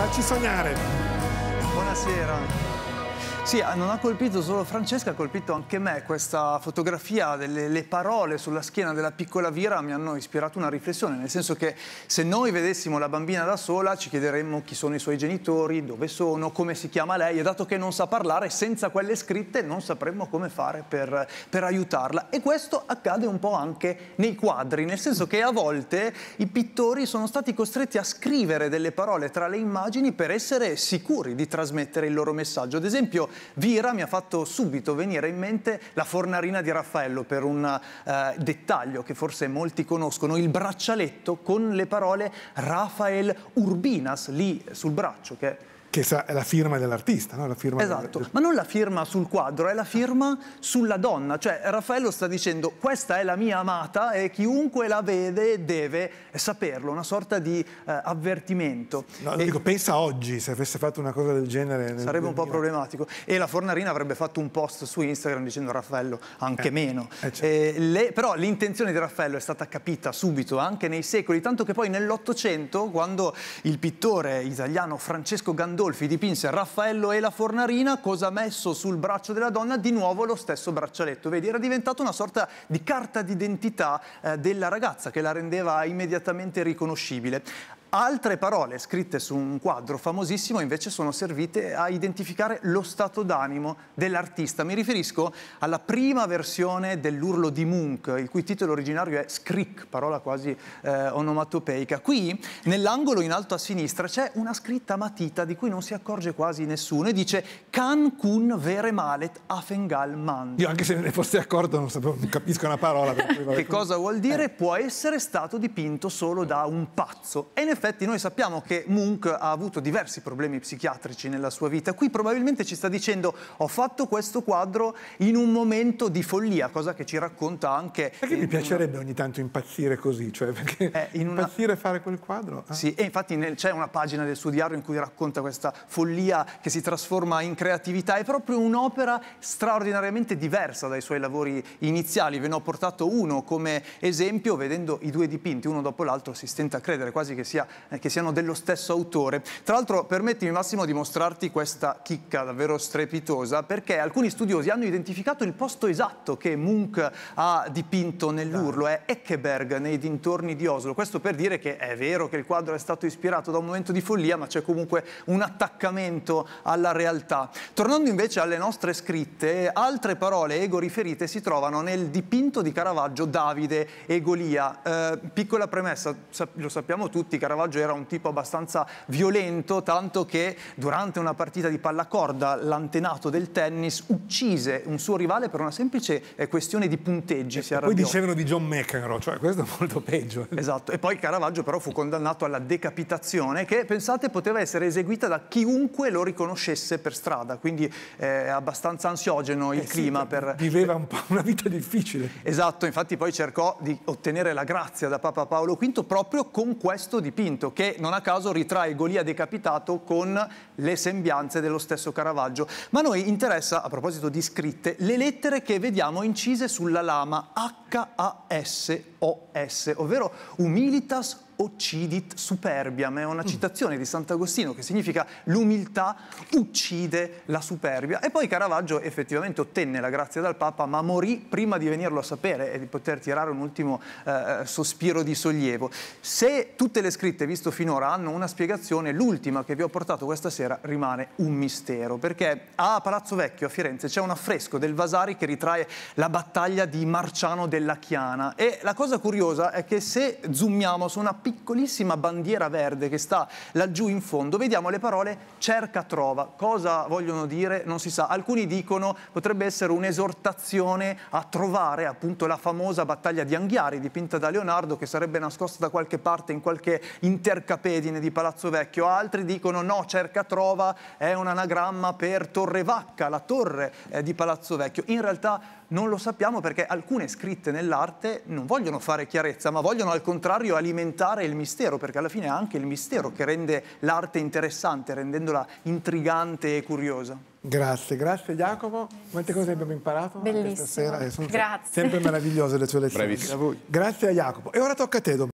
Facci sognare. Buonasera. Sì, ah, non ha colpito solo Francesca, ha colpito anche me. Questa fotografia, delle, le parole sulla schiena della piccola Vira mi hanno ispirato una riflessione, nel senso che se noi vedessimo la bambina da sola ci chiederemmo chi sono i suoi genitori, dove sono, come si chiama lei e dato che non sa parlare, senza quelle scritte non sapremmo come fare per, per aiutarla. E questo accade un po' anche nei quadri, nel senso che a volte i pittori sono stati costretti a scrivere delle parole tra le immagini per essere sicuri di trasmettere il loro messaggio. Ad esempio Vira mi ha fatto subito venire in mente la fornarina di Raffaello per un eh, dettaglio che forse molti conoscono, il braccialetto con le parole Rafael Urbinas lì sul braccio che che è la firma dell'artista, no? Firma esatto, del... ma non la firma sul quadro, è la firma sulla donna. Cioè Raffaello sta dicendo questa è la mia amata e chiunque la vede deve eh, saperlo, una sorta di eh, avvertimento. No, e... dico, pensa oggi se avesse fatto una cosa del genere. Sarebbe un po' problematico. E la Fornarina avrebbe fatto un post su Instagram dicendo Raffaello anche eh, meno. Eh, certo. eh, le... Però l'intenzione di Raffaello è stata capita subito, anche nei secoli, tanto che poi nell'Ottocento, quando il pittore italiano Francesco Gandolfo Gandolfi dipinse Raffaello e la Fornarina, cosa ha messo sul braccio della donna? Di nuovo lo stesso braccialetto, vedi, era diventato una sorta di carta d'identità eh, della ragazza che la rendeva immediatamente riconoscibile. Altre parole scritte su un quadro famosissimo invece sono servite a identificare lo stato d'animo dell'artista. Mi riferisco alla prima versione dell'urlo di Munch, il cui titolo originario è Scrick, parola quasi eh, onomatopeica. Qui, nell'angolo in alto a sinistra, c'è una scritta matita di cui non si accorge quasi nessuno e dice Can kun vere malet afengal man. Io anche se ne fossi accorto non, sapevo, non capisco una parola. che cosa vuol dire? Eh. Può essere stato dipinto solo da un pazzo. E ne effetti noi sappiamo che Munch ha avuto diversi problemi psichiatrici nella sua vita. Qui probabilmente ci sta dicendo ho fatto questo quadro in un momento di follia, cosa che ci racconta anche... Perché mi piacerebbe una... ogni tanto impazzire così, cioè perché eh, in una... impazzire fare quel quadro? Ah. Sì, e infatti nel... c'è una pagina del suo diario in cui racconta questa follia che si trasforma in creatività. È proprio un'opera straordinariamente diversa dai suoi lavori iniziali. Ve ne ho portato uno come esempio, vedendo i due dipinti uno dopo l'altro si stenta a credere quasi che sia eh, che siano dello stesso autore. Tra l'altro permettimi Massimo di mostrarti questa chicca davvero strepitosa perché alcuni studiosi hanno identificato il posto esatto che Munch ha dipinto nell'urlo, è Eckeberg nei dintorni di Oslo. Questo per dire che è vero che il quadro è stato ispirato da un momento di follia ma c'è comunque un attaccamento alla realtà. Tornando invece alle nostre scritte, altre parole ego riferite si trovano nel dipinto di Caravaggio Davide e Golia. Eh, piccola premessa, lo sappiamo tutti, Caravaggio Caravaggio era un tipo abbastanza violento, tanto che durante una partita di pallacorda l'antenato del tennis uccise un suo rivale per una semplice eh, questione di punteggi. E si poi dicevano di John McEnroe, cioè questo è molto peggio. Esatto, e poi Caravaggio però fu condannato alla decapitazione che, pensate, poteva essere eseguita da chiunque lo riconoscesse per strada, quindi è eh, abbastanza ansiogeno il eh clima. Sì, cioè, per... Viveva un una vita difficile. Esatto, infatti poi cercò di ottenere la grazia da Papa Paolo V proprio con questo dipinto Quinto, che non a caso ritrae Golia decapitato con le sembianze dello stesso Caravaggio. Ma a noi interessa, a proposito di scritte, le lettere che vediamo incise sulla lama H-A-S-O-S, ovvero Humilitas occidit superbiam, è una mm. citazione di Sant'Agostino che significa l'umiltà uccide la superbia. E poi Caravaggio effettivamente ottenne la grazia dal Papa, ma morì prima di venirlo a sapere e di poter tirare un ultimo eh, eh, sospiro di sollievo. Se tutte le scritte, visto finora, hanno una spiegazione, l'ultima che vi ho portato questa sera rimane un mistero, perché a Palazzo Vecchio a Firenze c'è un affresco del Vasari che ritrae la battaglia di Marciano della Chiana e la cosa curiosa è che se zoomiamo su una piccola piccolissima bandiera verde che sta laggiù in fondo, vediamo le parole cerca trova. Cosa vogliono dire? Non si sa. Alcuni dicono potrebbe essere un'esortazione a trovare appunto la famosa battaglia di Anghiari dipinta da Leonardo che sarebbe nascosta da qualche parte in qualche intercapedine di Palazzo Vecchio. Altri dicono no, cerca trova è un anagramma per Torre Vacca, la torre eh, di Palazzo Vecchio. In realtà non lo sappiamo perché alcune scritte nell'arte non vogliono fare chiarezza, ma vogliono al contrario alimentare svelare il mistero, perché alla fine è anche il mistero che rende l'arte interessante, rendendola intrigante e curiosa. Grazie, grazie Jacopo. Quante cose abbiamo imparato Bellissimo. stasera? Eh, sono grazie. sempre meravigliose le tue lezioni. Grazie a Jacopo. E ora tocca a te domani.